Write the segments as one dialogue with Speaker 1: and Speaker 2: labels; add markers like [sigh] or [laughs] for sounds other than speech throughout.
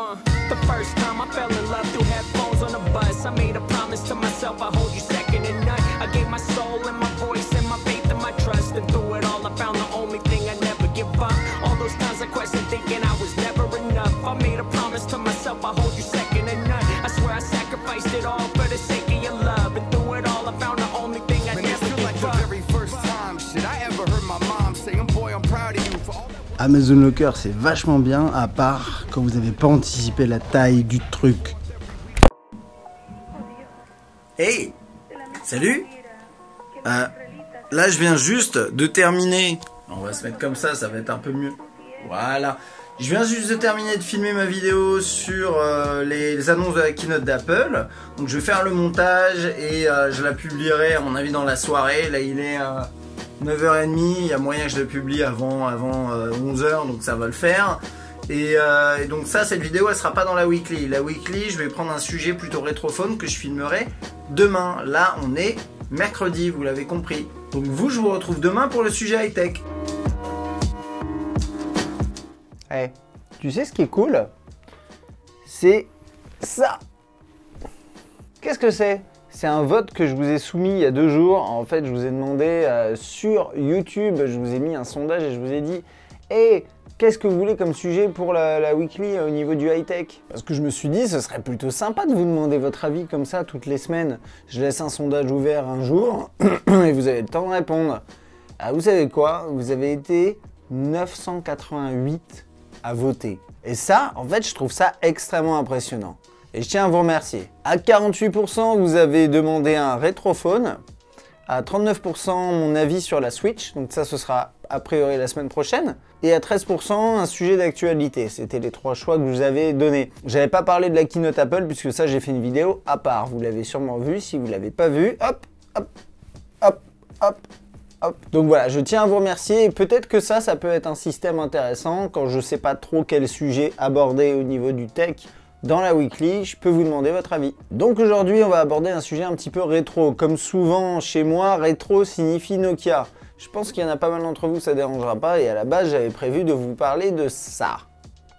Speaker 1: Uh, the first time I fell in love through headphones on a bus, I made a promise to myself I hold you second to none. I gave my soul and my voice and my faith and my trust, and through it all. Amazon Locker, c'est vachement bien, à part quand vous n'avez pas anticipé la taille du truc. Hey Salut euh, Là, je viens juste de terminer. On va se mettre comme ça, ça va être un peu mieux. Voilà. Je viens juste de terminer de filmer ma vidéo sur euh, les, annonces de la keynote d'Apple. Donc je vais faire le montage et euh, je la publierai à mon avis dans la soirée. Là il est 9h30, il y a moyen que je le publie avant, avant 11h, euh, donc ça va le faire. Euh, et, donc ça, cette vidéo, elle sera pas dans la weekly. La weekly, je vais prendre un sujet plutôt rétrophone que je filmerai demain. Là, on est mercredi, vous l'avez compris. Donc vous, je vous retrouve demain pour le sujet high-tech. Hey, eh, tu sais ce qui est cool C'est ça Qu'est-ce que c'est c'est un vote que je vous ai soumis il y a deux jours. En fait, je vous ai demandé euh, sur YouTube, je vous ai mis un sondage et je vous ai dit Eh, qu'est-ce que vous voulez comme sujet pour la, weekly euh, au niveau du high-tech Parce que je me suis dit, ce serait plutôt sympa de vous demander votre avis comme ça toutes les semaines. Je laisse un sondage ouvert un jour [clears throat] et vous avez le temps de répondre. Ah, vous savez quoi Vous avez été 988 à voter. Et ça, en fait, je trouve ça extrêmement impressionnant. Et je tiens à vous remercier. À 48%, vous avez demandé un rétrophone. À 39%, mon avis sur la Switch. Donc ça, ce sera a priori la semaine prochaine. Et à 13%, un sujet d'actualité. C'était les trois choix que vous avez donnés. n'avais pas parlé de la keynote Apple, puisque ça, j'ai fait une vidéo à part. Vous l'avez sûrement vu. Si vous l'avez pas vu, hop, hop, hop, hop, Hop. Donc voilà, je tiens à vous remercier et peut-être que ça, ça peut être un système intéressant quand je ne sais pas trop quel sujet aborder au niveau du tech dans la weekly, je peux vous demander votre avis. Donc aujourd'hui, on va aborder un sujet un petit peu rétro. Comme souvent chez moi, rétro signifie Nokia. Je pense qu'il y en a pas mal d'entre vous, ça dérangera pas, et à la base, j'avais prévu de vous parler de ça.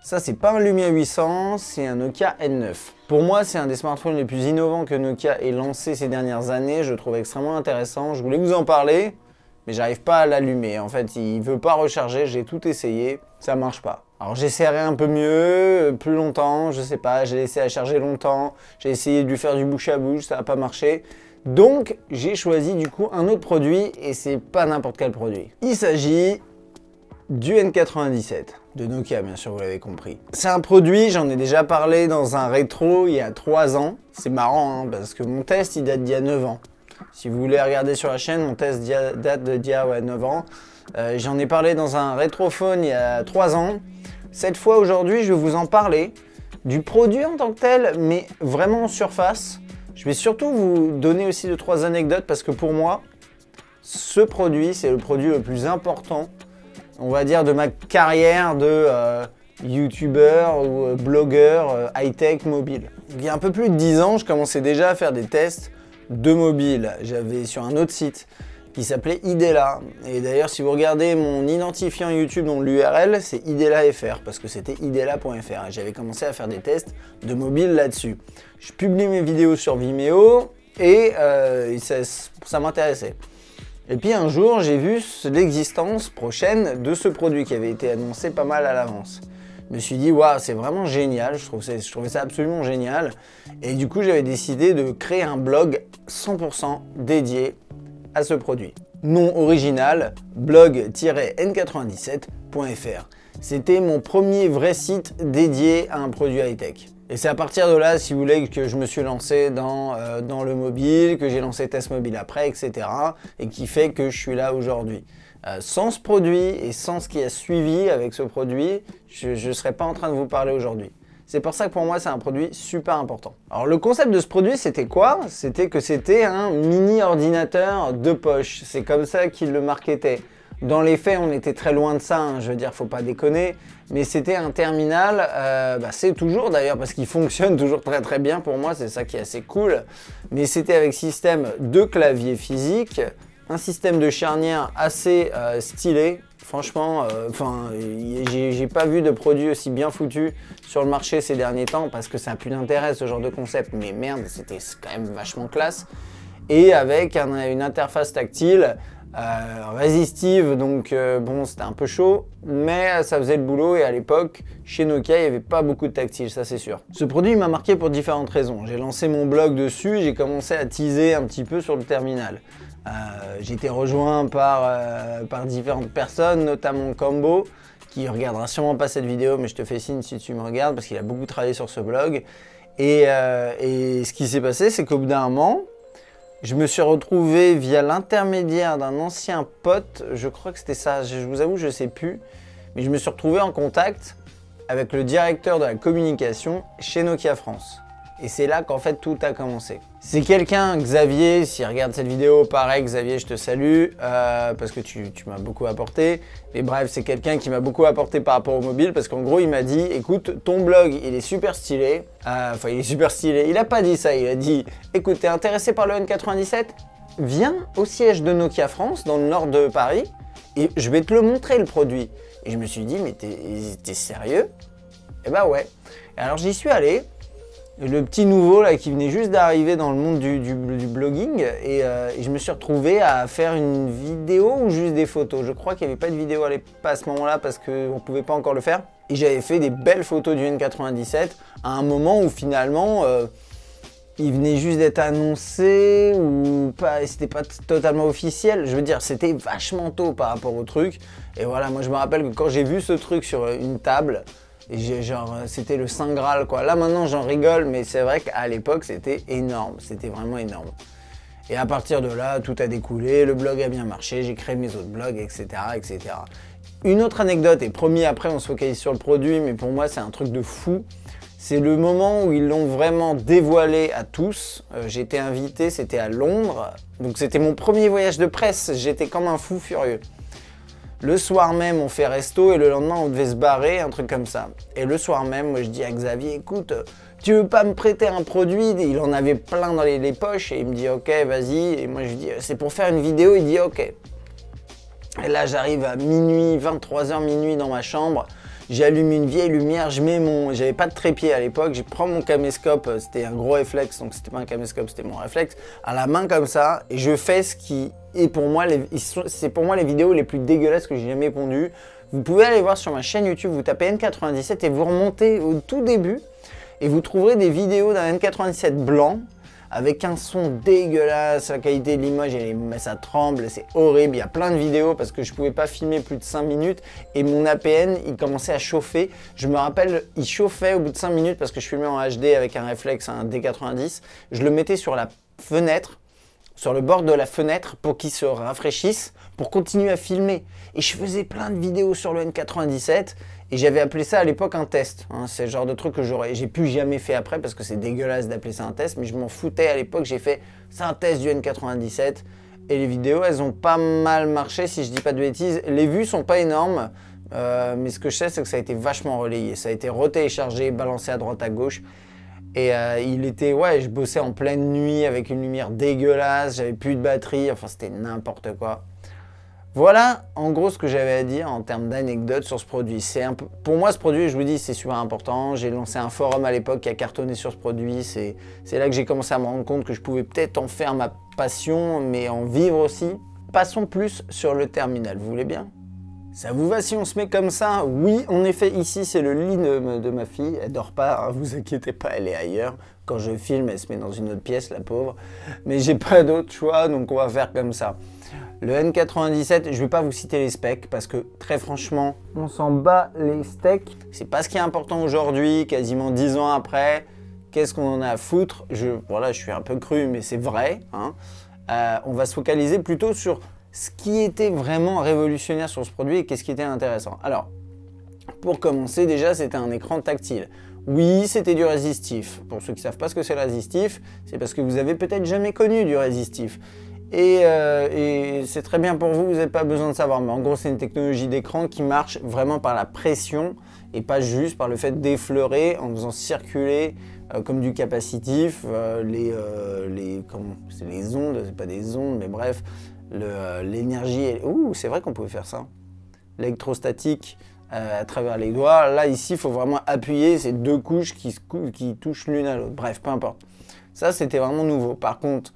Speaker 1: Ça, c'est pas un Lumia 800, c'est un Nokia N9. Pour moi, c'est un des smartphones les plus innovants que Nokia ait lancé ces dernières années. Je le trouve extrêmement intéressant. Je voulais vous en parler, mais j'arrive pas à l'allumer. En fait, il veut pas recharger. J'ai tout essayé, ça marche pas. Alors j'essaierai un peu mieux, plus longtemps, je sais pas, j'ai laissé à charger longtemps, j'ai essayé de lui faire du bouche à bouche, ça n'a pas marché. Donc j'ai choisi du coup un autre produit et c'est pas n'importe quel produit. Il s'agit du N97 de Nokia bien sûr vous l'avez compris. C'est un produit, j'en ai déjà parlé dans un rétro il y a 3 ans. C'est marrant hein, parce que mon test il date d'il y a 9 ans. Si vous voulez regarder sur la chaîne, mon test date d'il y a 9 ans. Euh, j'en ai parlé dans un rétrophone il y a trois ans. Cette fois aujourd'hui, je vais vous en parler du produit en tant que tel, mais vraiment en surface. Je vais surtout vous donner aussi deux trois anecdotes parce que pour moi, ce produit, c'est le produit le plus important, on va dire, de ma carrière de euh, youtubeur ou euh, blogueur high-tech mobile. Il y a un peu plus de dix ans, je commençais déjà à faire des tests de mobile. J'avais sur un autre site, qui s'appelait Idela. Et d'ailleurs, si vous regardez mon identifiant YouTube, dont l'URL, c'est IdelaFR, parce que c'était idela.fr. Et j'avais commencé à faire des tests de mobile là-dessus. Je publie mes vidéos sur Vimeo et euh, ça, m'intéressait. Et puis un jour, j'ai vu l'existence prochaine de ce produit qui avait été annoncé pas mal à l'avance. Je me suis dit, waouh, c'est vraiment génial, je, je trouvais ça absolument génial. Et du coup, j'avais décidé de créer un blog 100% dédié ce produit. Nom original, blog-n97.fr. C'était mon premier vrai site dédié à un produit high-tech. Et c'est à partir de là, si vous voulez, que je me suis lancé dans, euh, dans le mobile, que j'ai lancé Test Mobile après, etc. Et qui fait que je suis là aujourd'hui. Euh, sans ce produit et sans ce qui a suivi avec ce produit, je ne serais pas en train de vous parler aujourd'hui. C'est pour ça que pour moi, c'est un produit super important. Alors, le concept de ce produit, c'était quoi C'était que c'était un mini ordinateur de poche. C'est comme ça qu'il le marketaient. Dans les faits, on était très loin de ça, hein, je veux dire, faut pas déconner, mais c'était un terminal, euh, bah, c'est toujours d'ailleurs, parce qu'il fonctionne toujours très très bien pour moi, c'est ça qui est assez cool, mais c'était avec système de clavier physique, un système de charnière assez euh, stylé, Franchement, euh, enfin, j'ai pas vu de produit aussi bien foutu sur le marché ces derniers temps parce que ça a plus d'intérêt ce genre de concept. Mais merde, c'était quand même vachement classe. Et avec une interface tactile euh, résistive, donc euh, bon, c'était un peu chaud, mais ça faisait le boulot et à l'époque, chez Nokia, il n'y avait pas beaucoup de tactile, ça c'est sûr. Ce produit m'a marqué pour différentes raisons. J'ai lancé mon blog dessus, j'ai commencé à teaser un petit peu sur le terminal. Euh, j'ai été rejoint par, euh, différentes personnes, notamment Combo, qui regardera sûrement pas cette vidéo, mais je te fais signe si tu me regardes, parce qu'il a beaucoup travaillé sur ce blog. Euh, et, ce qui s'est passé, c'est qu'au bout d'un moment, je me suis retrouvé via l'intermédiaire d'un ancien pote, je crois que c'était ça, je vous avoue, je ne sais plus, mais je me suis retrouvé en contact avec le directeur de la communication chez Nokia France. Et c'est là qu'en fait tout a commencé. C'est quelqu'un, Xavier, s'il regarde cette vidéo, pareil Xavier, je te salue, euh, parce que tu, m'as beaucoup apporté. Mais bref, c'est quelqu'un qui m'a beaucoup apporté par rapport au mobile, parce qu'en gros il m'a dit, écoute, ton blog, il est super stylé. Euh, enfin, il est super stylé. Il n'a pas dit ça, il a dit, écoute, t'es intéressé par le N97 Viens au siège de Nokia France, dans le nord de Paris, et je vais te le montrer le produit. Et je me suis dit, mais t'es sérieux Eh bah ouais. Et alors j'y suis allé le petit nouveau là qui venait juste d'arriver dans le monde du, blogging euh, et, je me suis retrouvé à faire une vidéo ou juste des photos. Je crois qu'il n'y avait pas de vidéo à, à ce moment-là parce qu'on ne pouvait pas encore le faire. Et j'avais fait des belles photos du N97 à un moment où finalement euh, il venait juste d'être annoncé ou pas, c'était pas totalement officiel. Je veux dire, c'était vachement tôt par rapport au truc. Et voilà, moi je me rappelle que quand j'ai vu ce truc sur une table, et genre, c'était le Saint Graal, quoi. Là, maintenant, j'en rigole, mais c'est vrai qu'à l'époque, c'était énorme. C'était vraiment énorme. Et à partir de là, tout a découlé, le blog a bien marché, j'ai créé mes autres blogs, etc., etc. Une autre anecdote, et promis après, on se focalise sur le produit, mais pour moi, c'est un truc de fou. C'est le moment où ils l'ont vraiment dévoilé à tous. Euh, j'étais invité, c'était à Londres. Donc c'était mon premier voyage de presse, j'étais comme un fou furieux. Le soir même, on fait resto et le lendemain, on devait se barrer, un truc comme ça. Et le soir même, moi, je dis à Xavier, écoute, tu veux pas me prêter un produit Il en avait plein dans les, poches et il me dit, ok, vas-y. Et moi, je dis, euh, c'est pour faire une vidéo. Il dit, ok. Et là, j'arrive à minuit, 23h, minuit dans ma chambre. J'allume une vieille lumière, je mets mon... J'avais pas de trépied à l'époque, je prends mon caméscope, euh, c'était un gros réflexe, donc c'était pas un caméscope, c'était mon réflexe, à la main comme ça, et je fais ce qui est pour moi, c'est pour moi les vidéos les plus dégueulasses que j'ai jamais pondues. Vous pouvez aller voir sur ma chaîne YouTube, vous tapez N97 et vous remontez au tout début, et vous trouverez des vidéos d'un N97 blanc, avec un son dégueulasse, la qualité de l'image, ça tremble, c'est horrible. Il y a plein de vidéos parce que je ne pouvais pas filmer plus de 5 minutes et mon APN, il commençait à chauffer. Je me rappelle, il chauffait au bout de 5 minutes parce que je filmais en HD avec un réflexe, un D90. Je le mettais sur la fenêtre sur le bord de la fenêtre pour qu'il se rafraîchisse, pour continuer à filmer. Et je faisais plein de vidéos sur le N97 et j'avais appelé ça à l'époque un test. Hein. C'est le genre de truc que j'aurais, j'ai plus jamais fait après parce que c'est dégueulasse d'appeler ça un test, mais je m'en foutais à l'époque. J'ai fait synthèse un test du N97 et les vidéos elles ont pas mal marché si je dis pas de bêtises. Les vues sont pas énormes, euh, mais ce que je sais c'est que ça a été vachement relayé. Ça a été retéléchargé, balancé à droite à gauche. Et euh, il était, ouais, je bossais en pleine nuit avec une lumière dégueulasse, j'avais plus de batterie, enfin c'était n'importe quoi. Voilà en gros ce que j'avais à dire en termes d'anecdotes sur ce produit. Un Pour moi ce produit, je vous dis, c'est super important. J'ai lancé un forum à l'époque qui a cartonné sur ce produit. C'est là que j'ai commencé à me rendre compte que je pouvais peut-être en faire ma passion, mais en vivre aussi. Passons plus sur le terminal, vous voulez bien ça vous va si on se met comme ça Oui, en effet, ici c'est le lit de, ma fille. Elle dort pas, hein, vous inquiétez pas, elle est ailleurs. Quand je filme, elle se met dans une autre pièce, la pauvre. Mais j'ai pas d'autre choix, donc on va faire comme ça. Le N97, je vais pas vous citer les specs parce que très franchement, on s'en bat les steaks. C'est pas ce qui est important aujourd'hui, quasiment 10 ans après. Qu'est-ce qu'on en a à foutre je, Voilà, je suis un peu cru, mais c'est vrai. Hein. Euh, on va se focaliser plutôt sur ce qui était vraiment révolutionnaire sur ce produit et qu'est-ce qui était intéressant. Alors, pour commencer, déjà, c'était un écran tactile. Oui, c'était du résistif. Pour ceux qui ne savent pas ce que c'est le résistif, c'est parce que vous avez peut-être jamais connu du résistif. Euh, et, c'est très bien pour vous, vous n'avez pas besoin de savoir. Mais en gros, c'est une technologie d'écran qui marche vraiment par la pression et pas juste par le fait d'effleurer en faisant circuler euh, comme du capacitif euh, les, les, comment, les ondes, c'est pas des ondes, mais bref, euh, l'énergie. c'est vrai qu'on pouvait faire ça. L'électrostatique euh, à travers les doigts. Là, ici, il faut vraiment appuyer ces deux couches qui, qui touchent l'une à l'autre. Bref, peu importe. Ça, c'était vraiment nouveau. Par contre,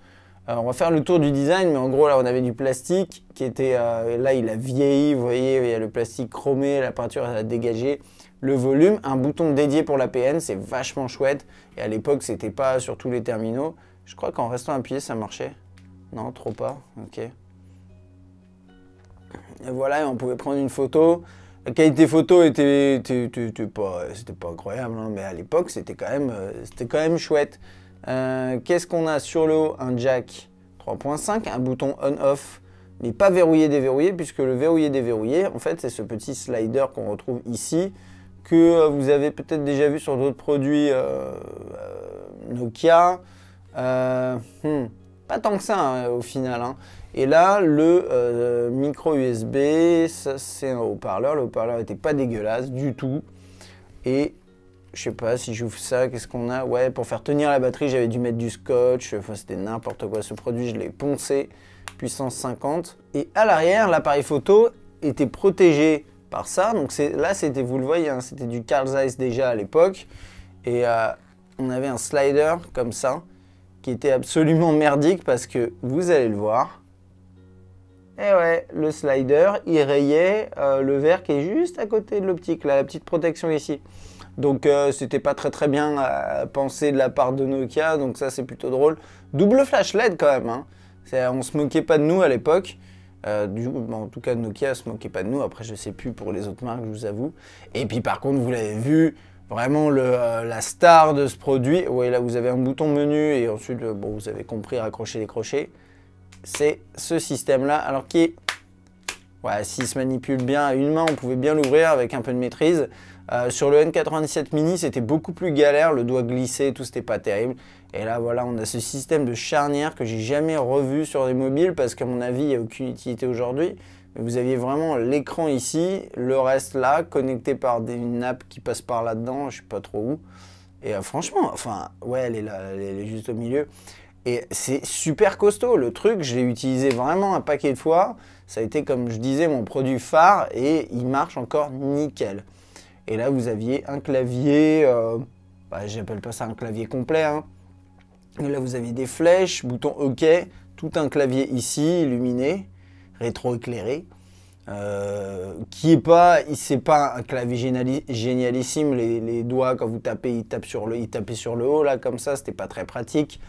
Speaker 1: euh, on va faire le tour du design, mais en gros, là, on avait du plastique qui était... là, il a vieilli, vous voyez, il y a le plastique chromé, la peinture a dégagé le volume, un bouton dédié pour la PN, c'est vachement chouette. Et à l'époque, c'était pas sur tous les terminaux. Je crois qu'en restant appuyé, ça marchait. Non, trop pas. Ok voilà, on pouvait prendre une photo. La qualité photo était, pas, incroyable, hein, mais à l'époque, c'était quand, même, euh, chouette. Euh, qu'est-ce qu'on a sur le haut Un jack 3.5, un bouton on-off, mais pas verrouillé-déverrouillé, puisque le verrouillé-déverrouillé, en fait, c'est ce petit slider qu'on retrouve ici, que euh, vous avez peut-être déjà vu sur d'autres produits Nokia. Hmm, pas tant que ça, hein, au final. Hein. Et là, le euh, micro USB, ça c'est un haut-parleur. Le haut-parleur n'était pas dégueulasse du tout. Et je sais pas si j'ouvre ça, qu'est-ce qu'on a Ouais, pour faire tenir la batterie, j'avais dû mettre du scotch. Enfin, c'était n'importe quoi. Ce produit, je l'ai poncé, puissance 50. Et à l'arrière, l'appareil photo était protégé par ça. Donc là, c'était, vous le voyez, hein, c'était du Carl Zeiss déjà à l'époque. Et euh, on avait un slider comme ça, qui était absolument merdique parce que, vous allez le voir, et eh ouais, le slider, il rayait euh, le verre qui est juste à côté de l'optique, la petite protection ici. Donc euh, c'était pas très très bien euh, pensé de la part de Nokia, donc ça c'est plutôt drôle. Double flash LED quand même, hein. on se moquait pas de nous à l'époque. du, en tout cas, Nokia se moquait pas de nous. Après, je sais plus pour les autres marques, je vous avoue. Et puis, par contre, vous l'avez vu, vraiment la star de ce produit. Oui, là, vous avez un bouton menu et ensuite, bon, vous avez compris, raccrocher les crochets c'est ce système-là, alors qui est... Ouais, s'il se manipule bien à une main, on pouvait bien l'ouvrir avec un peu de maîtrise. Euh, sur le N97 mini, c'était beaucoup plus galère, le doigt glissait, tout, c'était pas terrible. Et là, voilà, on a ce système de charnière que j'ai jamais revu sur des mobiles parce qu'à mon avis, il n'y a aucune utilité aujourd'hui. Vous aviez vraiment l'écran ici, le reste là, connecté par des, nappes qui passent par là-dedans, je sais pas trop où. Et euh, franchement, enfin, ouais, elle est là, elle est juste au milieu. Et c'est super costaud. Le truc, je l'ai utilisé vraiment un paquet de fois. Ça a été, comme je disais, mon produit phare et il marche encore nickel. Et là, vous aviez un clavier, Je euh, n'appelle bah, j'appelle pas ça un clavier complet. Hein. là, vous aviez des flèches, bouton OK, tout un clavier ici, illuminé, rétroéclairé. Euh, qui est pas, c'est pas un clavier génialissime. Les, doigts quand vous tapez, ils tapent sur le, ils sur le haut là comme ça, c'était pas très pratique.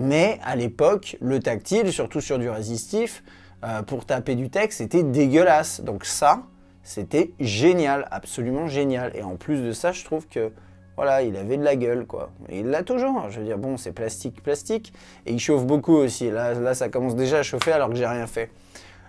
Speaker 1: Mais à l'époque, le tactile, surtout sur du résistif, euh, pour taper du texte, c'était dégueulasse. Donc ça, c'était génial, absolument génial. Et en plus de ça, je trouve que voilà, il avait de la gueule, quoi. il l'a toujours. Hein. Je veux dire, bon, c'est plastique, plastique. Et il chauffe beaucoup aussi. Là, ça commence déjà à chauffer alors que j'ai rien fait.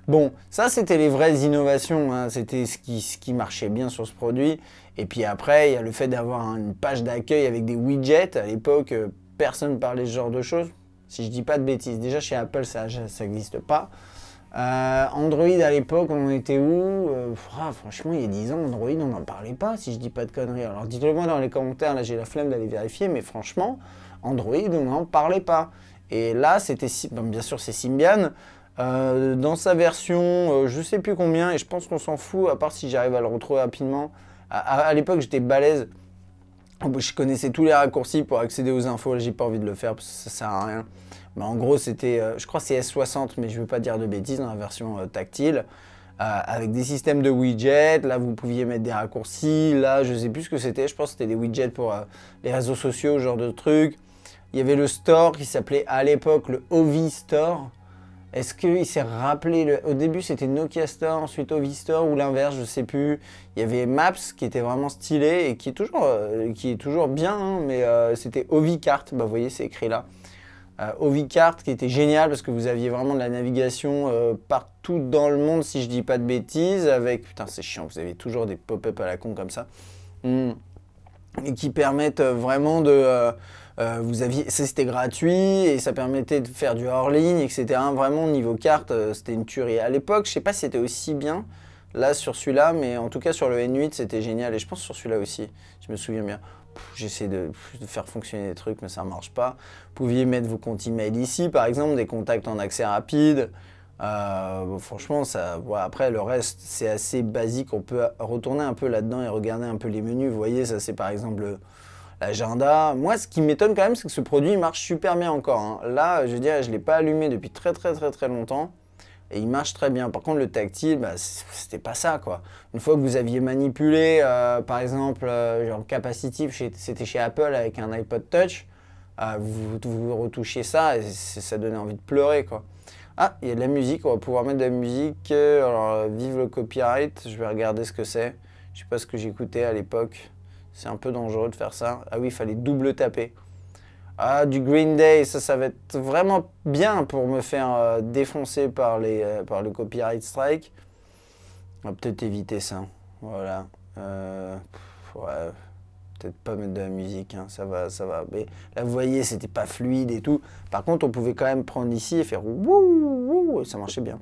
Speaker 1: Bon, ça, c'était les vraies innovations. Hein. C'était ce qui, marchait bien sur ce produit. Et puis après, il y a le fait d'avoir une page d'accueil avec des widgets. À l'époque, euh, personne ne parlait ce genre de choses si je dis pas de bêtises. Déjà chez Apple, ça n'existe pas. Euh, Android à l'époque, on était où euh, ah, Franchement, il y a 10 ans, Android, on n'en parlait pas, si je dis pas de conneries. Alors dites-le moi dans les commentaires, là j'ai la flemme d'aller vérifier, mais franchement, Android, on n'en parlait pas. Et là, c'était, bien sûr, c'est Symbian. Euh, dans sa version, je sais plus combien, et je pense qu'on s'en fout, à part si j'arrive à le retrouver rapidement. à l'époque, j'étais balèze bah, je connaissais tous les raccourcis pour accéder aux infos, j'ai pas envie de le faire parce que ça sert à rien. Mais en gros, c'était, euh, je crois c'est S60, mais je veux pas dire de bêtises dans la version euh, tactile. Euh, avec des systèmes de widgets. Là, vous pouviez mettre des raccourcis. Là, je sais plus ce que c'était. Je pense que c'était des widgets pour les réseaux sociaux, genre de trucs. Il y avait le store qui s'appelait à l'époque le Ovi Store. Est-ce qu'il s'est rappelé, le... au début c'était Nokia Store, ensuite Ovi Store ou l'inverse, je sais plus. Il y avait Maps qui était vraiment stylé et qui est toujours, euh, qui est toujours bien, hein, mais euh, c'était Cart. bah vous voyez c'est écrit là. Euh, Ovi Cart qui était génial parce que vous aviez vraiment de la navigation partout dans le monde si je dis pas de bêtises, avec, putain c'est chiant, vous avez toujours des pop-up à la con comme ça. Hmm. Et qui permettent vraiment de euh, vous aviez, c'était gratuit et ça permettait de faire du hors ligne, etc. Vraiment niveau carte, euh, c'était une tuerie. À l'époque, je sais pas si c'était aussi bien là sur celui-là, mais en tout cas sur le N8, c'était génial et je pense sur celui-là aussi. Je me souviens bien. J'essaie de, faire fonctionner des trucs, mais ça ne marche pas. Vous pouviez mettre vos comptes email ici, par exemple, des contacts en accès rapide. Euh, franchement, ça, après, le reste, c'est assez basique. On peut retourner un peu là-dedans et regarder un peu les menus. Vous voyez, ça, c'est par exemple L'agenda. Moi, ce qui m'étonne quand même, c'est que ce produit marche super bien encore. Hein. Là, je veux dire, je ne l'ai pas allumé depuis très très très très longtemps. Et il marche très bien. Par contre, le tactile, bah, ce n'était pas ça, quoi. Une fois que vous aviez manipulé, euh, par exemple, euh, genre c'était chez Apple avec un iPod Touch, euh, vous, retouchez ça et ça donnait envie de pleurer, quoi. Ah, il y a de la musique, on va pouvoir mettre de la musique. vive le copyright, je vais regarder ce que c'est. Je sais pas ce que j'écoutais à l'époque. C'est un peu dangereux de faire ça. Ah oui, il fallait double taper. Ah, du Green Day, ça, ça va être vraiment bien pour me faire euh, défoncer par, les, euh, par le copyright strike. On va peut-être éviter ça. Voilà. Euh, peut-être pas mettre de la musique, hein. ça va, ça va. Mais là, vous voyez, c'était pas fluide et tout. Par contre, on pouvait quand même prendre ici et faire wouh, wouh, ça marchait bien.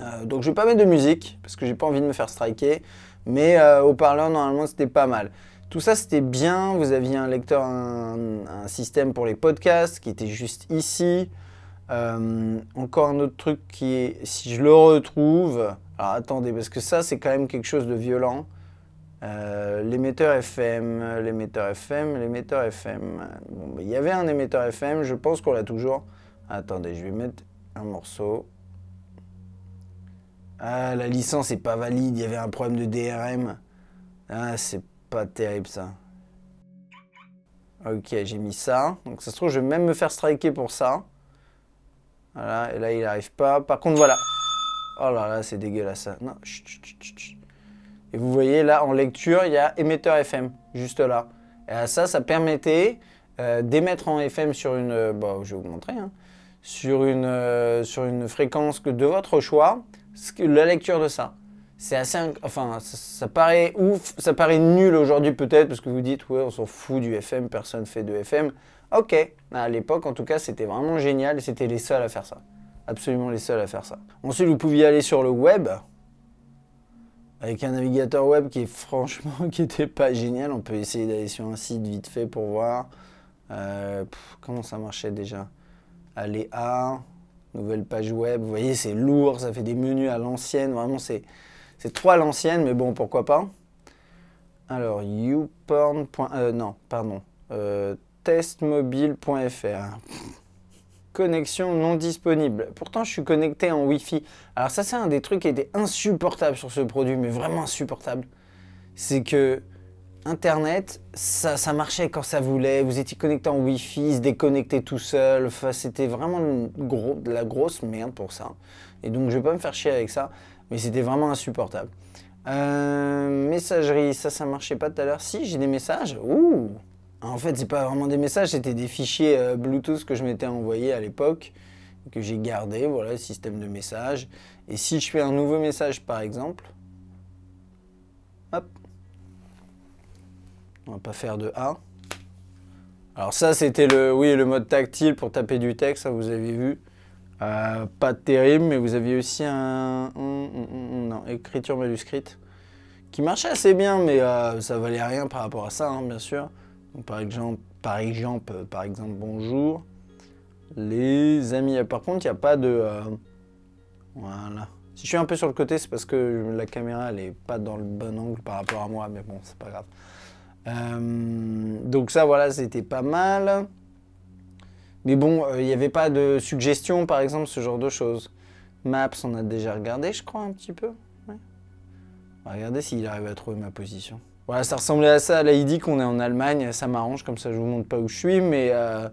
Speaker 1: Euh, donc, je vais pas mettre de musique parce que j'ai pas envie de me faire striker mais euh, au parleur normalement, c'était pas mal. Tout ça, c'était bien. Vous aviez un lecteur, un, système pour les podcasts qui était juste ici. Euh, encore un autre truc qui est, si je le retrouve, alors attendez, parce que ça, c'est quand même quelque chose de violent. Euh, l'émetteur FM, l'émetteur FM, l'émetteur FM. Bon, il y avait un émetteur FM, je pense qu'on l'a toujours. Attendez, je vais mettre un morceau. Ah, la licence est pas valide, il y avait un problème de DRM. Ah, c'est pas terrible ça. Ok, j'ai mis ça. Donc ça se trouve, je vais même me faire striker pour ça. Voilà, et là, il n'arrive pas. Par contre, voilà. Oh là là, c'est dégueulasse ça. Non, Et vous voyez, là, en lecture, il y a émetteur FM, juste là. Et à ça, ça permettait euh, d'émettre en FM sur une... Euh, je vais vous montrer. Hein, sur, une, euh, sur une fréquence de votre choix la lecture de ça. C'est assez. Enfin, ça, paraît ouf, ça paraît nul aujourd'hui peut-être, parce que vous dites, ouais, on s'en fout du FM, personne fait de FM. Ok, bah, à l'époque en tout cas, c'était vraiment génial et c'était les seuls à faire ça. Absolument les seuls à faire ça. Ensuite, vous pouviez aller sur le web, avec un navigateur web qui est franchement [laughs] qui était pas génial. On peut essayer d'aller sur un site vite fait pour voir. Euh, comment ça marchait déjà Aller à nouvelle page web. Vous voyez, c'est lourd, ça fait des menus à l'ancienne. Vraiment, c'est trop à l'ancienne, mais bon, pourquoi pas. Alors, youporn. Euh, non, pardon. Euh, testmobile.fr. Connexion non disponible. Pourtant, je suis connecté en Wi-Fi. Alors, ça, c'est un des trucs qui était insupportable sur ce produit, mais vraiment insupportable. C'est que Internet, ça, marchait quand ça voulait, vous étiez connecté en Wi-Fi, se déconnecter tout seul, c'était vraiment de la grosse merde pour ça. Et donc je vais pas me faire chier avec ça, mais c'était vraiment insupportable. Euh, messagerie, ça, ça marchait pas tout à l'heure. Si, j'ai des messages. Ouh En fait, c'est pas vraiment des messages, c'était des fichiers euh, Bluetooth que je m'étais envoyé à l'époque, que j'ai gardé, voilà, le système de messages. Et si je fais un nouveau message, par exemple, hop, on va pas faire de A. Alors ça, c'était le, oui, le mode tactile pour taper du texte, ça hein, vous avez vu. Euh, pas terrible, mais vous aviez aussi un... non, écriture manuscrite, qui marchait assez bien, mais euh, ça valait rien par rapport à ça, hein, bien sûr. par exemple, par exemple, euh, par exemple, bonjour, les amis. Ah, par contre, il n'y a pas de... voilà. Si je suis un peu sur le côté, c'est parce que la caméra, elle n'est pas dans le bon angle par rapport à moi, mais bon, c'est pas grave. Euh, donc ça, voilà, c'était pas mal. Mais bon, euh, il n'y avait pas de suggestions, par exemple, ce genre de choses. Maps, on a déjà regardé, je crois, un petit peu. Ouais. Regardez s'il arrive à trouver ma position. Voilà, ça ressemblait à ça. Là, il dit qu'on est en Allemagne. Ça m'arrange, comme ça, je vous montre pas où je suis. Mais, euh,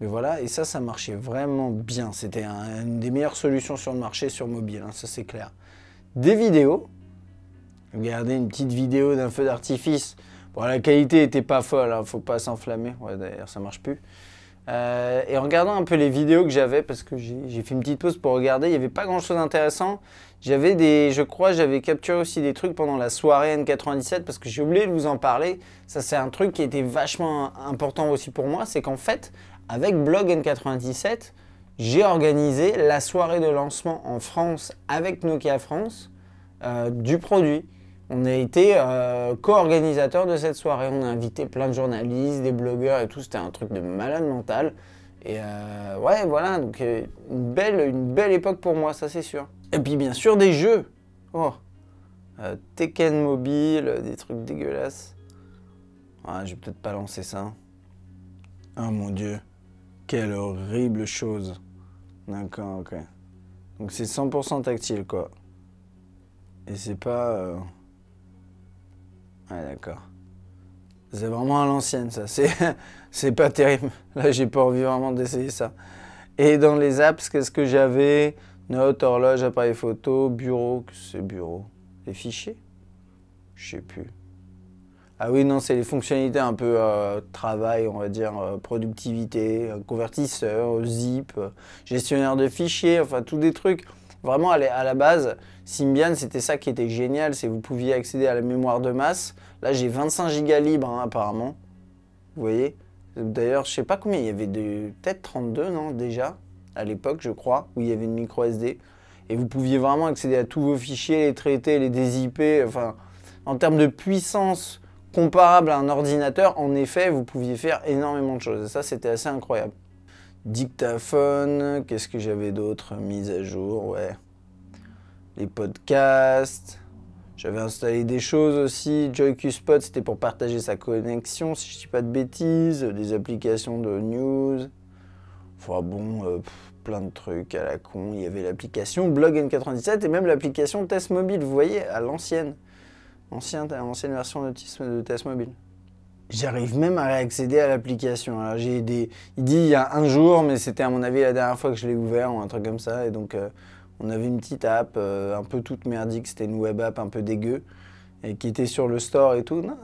Speaker 1: voilà, et ça, ça marchait vraiment bien. C'était une des meilleures solutions sur le marché sur mobile, hein, ça c'est clair. Des vidéos. Regardez une petite vidéo d'un feu d'artifice la qualité était pas folle, hein, faut pas s'enflammer. Ouais, d'ailleurs, ça marche plus. Euh, et en regardant un peu les vidéos que j'avais, parce que j'ai fait une petite pause pour regarder, il n'y avait pas grand chose d'intéressant. J'avais des, je crois, j'avais capturé aussi des trucs pendant la soirée N97 parce que j'ai oublié de vous en parler. Ça, c'est un truc qui était vachement important aussi pour moi, c'est qu'en fait, avec Blog N97, j'ai organisé la soirée de lancement en France avec Nokia France euh, du produit. On a été euh, co organisateurs de cette soirée. On a invité plein de journalistes, des blogueurs et tout. C'était un truc de malade mental. Et euh, ouais, voilà, donc euh, une, belle, une belle époque pour moi, ça c'est sûr. Et puis bien sûr des jeux. Oh. Tekken mobile, des trucs dégueulasses. Ah, je vais peut-être pas lancer ça. Oh mon dieu. Quelle horrible chose. D'accord, ok. Donc c'est 100% tactile, quoi. Et c'est pas... Ouais, d'accord. C'est vraiment à l'ancienne, ça. [laughs] C'est pas terrible. Là, j'ai pas envie vraiment d'essayer ça. Et dans les apps, qu'est-ce que j'avais Notes, horloge, appareil photo, bureau. C'est bureau. Les fichiers Je sais plus. Ah oui, non, c'est les fonctionnalités un peu euh, travail, on va dire, euh, productivité, euh, convertisseur, zip, gestionnaire de fichiers, enfin, tous des trucs. Vraiment, à la base, Symbian, c'était ça qui était génial, c'est que vous pouviez accéder à la mémoire de masse. Là, j'ai 25 Go libres, hein, apparemment. Vous voyez D'ailleurs, je ne sais pas combien, il y avait peut-être 32, non, déjà, à l'époque, je crois, où il y avait une micro SD. Et vous pouviez vraiment accéder à tous vos fichiers, les traiter, les dézipper. Enfin, en termes de puissance comparable à un ordinateur, en effet, vous pouviez faire énormément de choses. Et ça, c'était assez incroyable dictaphone, qu'est-ce que j'avais d'autre Mise à jour, ouais. Les podcasts. J'avais installé des choses aussi. Spot, c'était pour partager sa connexion, si je dis pas de bêtises. Des applications de news. Enfin bon, euh, plein de trucs à la con. Il y avait l'application Blog N97 et même l'application Test Mobile, vous voyez, à l'ancienne. ancienne version de, de Test Mobile. J'arrive même à réaccéder à l'application. Alors j'ai des, il dit il y a un jour, mais c'était à mon avis la dernière fois que je l'ai ouvert ou un truc comme ça. Et donc euh, on avait une petite app euh, un peu toute merdique, c'était une web app un peu dégueu et qui était sur le store et tout. Non,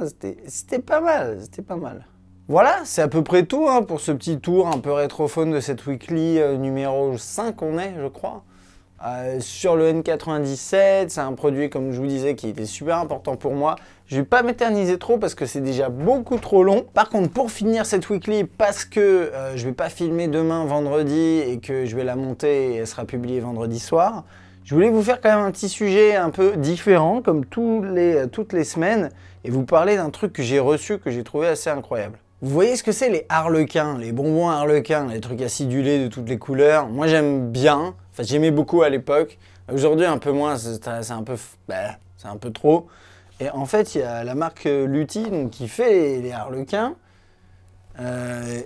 Speaker 1: c'était pas mal, c'était pas mal. Voilà, c'est à peu près tout hein, pour ce petit tour un peu rétrophone de cette weekly euh, numéro 5 on est, je crois. Euh, sur le N97, c'est un produit, comme je vous disais, qui était super important pour moi. Je vais pas m'éterniser trop parce que c'est déjà beaucoup trop long. Par contre, pour finir cette weekly, parce que je euh, je vais pas filmer demain vendredi et que je vais la monter et elle sera publiée vendredi soir, je voulais vous faire quand même un petit sujet un peu différent, comme tous les, euh, toutes les semaines, et vous parler d'un truc que j'ai reçu, que j'ai trouvé assez incroyable. Vous voyez ce que c'est les harlequins, les bonbons harlequins, les trucs acidulés de toutes les couleurs Moi j'aime bien j'aimais beaucoup à l'époque. Aujourd'hui, un peu moins, c'est un peu, bah, c'est un peu trop. Et en fait, il y a la marque euh, Lutti qui fait les, harlequins. Euh,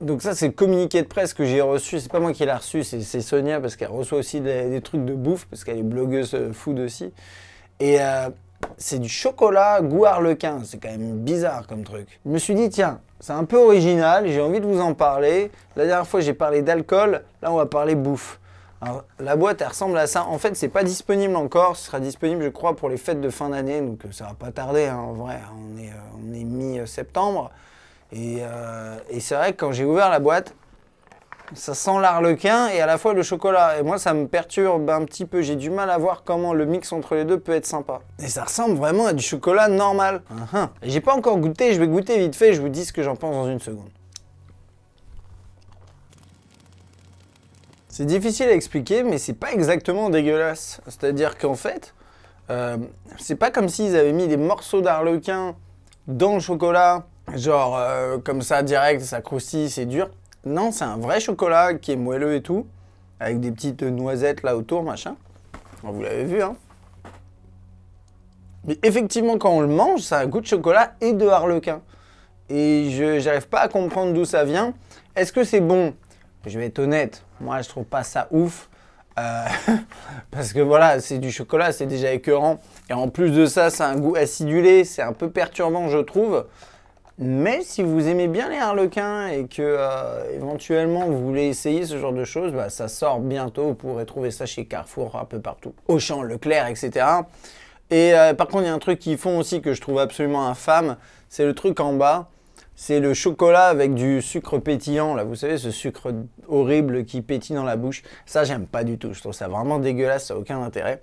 Speaker 1: donc ça, c'est le communiqué de presse que j'ai reçu. C'est pas moi qui l'ai reçu, c'est Sonia parce qu'elle reçoit aussi des, trucs de bouffe parce qu'elle est blogueuse euh, food aussi. Et c'est du chocolat goût harlequin. C'est quand même bizarre comme truc. Je me suis dit, tiens, c'est un peu original, j'ai envie de vous en parler. La dernière fois, j'ai parlé d'alcool, là, on va parler bouffe. la boîte, elle ressemble à ça. En fait, c'est pas disponible encore. Ce sera disponible, je crois, pour les fêtes de fin d'année. Donc, euh, ça va pas tarder, hein, en vrai. Hein, euh, on est, mi-septembre. Euh, et c'est vrai que quand j'ai ouvert la boîte, ça sent l'arlequin et à la fois le chocolat. Et moi, ça me perturbe un petit peu. J'ai du mal à voir comment le mix entre les deux peut être sympa. Et ça ressemble vraiment à du chocolat normal. Uh-huh. j'ai pas encore goûté. Je vais goûter vite fait. Je vous dis ce que j'en pense dans une seconde. C'est difficile à expliquer, mais c'est pas exactement dégueulasse. C'est-à-dire qu'en fait, euh, c'est pas comme s'ils avaient mis des morceaux d'arlequin dans le chocolat, genre euh, comme ça direct, ça croustille, c'est dur. Non, c'est un vrai chocolat qui est moelleux et tout, avec des petites noisettes là autour, machin. Vous l'avez vu, hein. Mais effectivement, quand on le mange, ça a un goût de chocolat et de harlequin. Et je n'arrive pas à comprendre d'où ça vient. Est-ce que c'est bon Je vais être honnête, moi je trouve pas ça ouf. Euh, [laughs] parce que voilà, c'est du chocolat, c'est déjà écœurant. Et en plus de ça, ça a un goût acidulé, c'est un peu perturbant, je trouve. Mais si vous aimez bien les harlequins et que euh, éventuellement vous voulez essayer ce genre de choses, bah, ça sort bientôt. Vous pourrez trouver ça chez Carrefour, un peu partout. Auchan, Leclerc, etc. Et euh, par contre, il y a un truc qu'ils font aussi que je trouve absolument infâme. C'est le truc en bas. C'est le chocolat avec du sucre pétillant, là, vous savez, ce sucre horrible qui pétille dans la bouche. Ça, j'aime pas du tout. Je trouve ça vraiment dégueulasse, ça n'a aucun intérêt.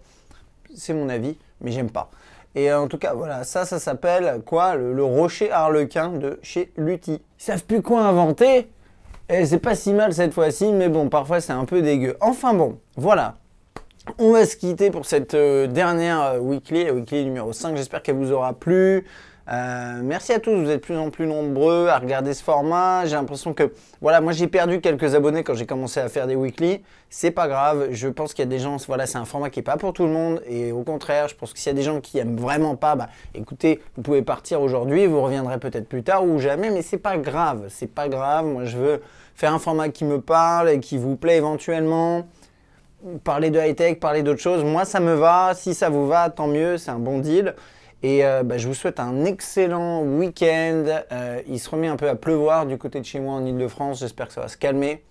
Speaker 1: C'est mon avis, mais j'aime pas. Et euh, en tout cas, voilà, ça, ça s'appelle quoi le, rocher harlequin de chez Lutti. Ils savent plus quoi inventer. Et eh, c'est pas si mal cette fois-ci, mais bon, parfois c'est un peu dégueu. Enfin bon, voilà. On va se quitter pour cette euh, dernière euh, weekly, weekly numéro 5. J'espère qu'elle vous aura plu. Euh, merci à tous, vous êtes de plus en plus nombreux à regarder ce format. J'ai l'impression que, voilà, moi j'ai perdu quelques abonnés quand j'ai commencé à faire des weekly. C'est pas grave, je pense qu'il y a des gens, voilà, c'est un format qui est pas pour tout le monde. Et au contraire, je pense que s'il y a des gens qui aiment vraiment pas, bah écoutez, vous pouvez partir aujourd'hui, vous reviendrez peut-être plus tard ou jamais, mais c'est pas grave, c'est pas grave. Moi je veux faire un format qui me parle et qui vous plaît éventuellement parler de high-tech, parler d'autres choses. Moi, ça me va. Si ça vous va, tant mieux. C'est un bon deal. Et euh, bah, je vous souhaite un excellent week-end. Euh, il se remet un peu à pleuvoir du côté de chez moi en Ile-de-France. J'espère que ça va se calmer.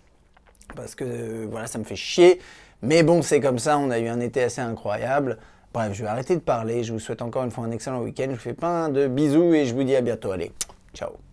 Speaker 1: Parce que euh, voilà, ça me fait chier. Mais bon, c'est comme ça. On a eu un été assez incroyable. Bref, je vais arrêter de parler. Je vous souhaite encore une fois un excellent week-end. Je vous fais plein de bisous et je vous dis à bientôt. Allez, ciao.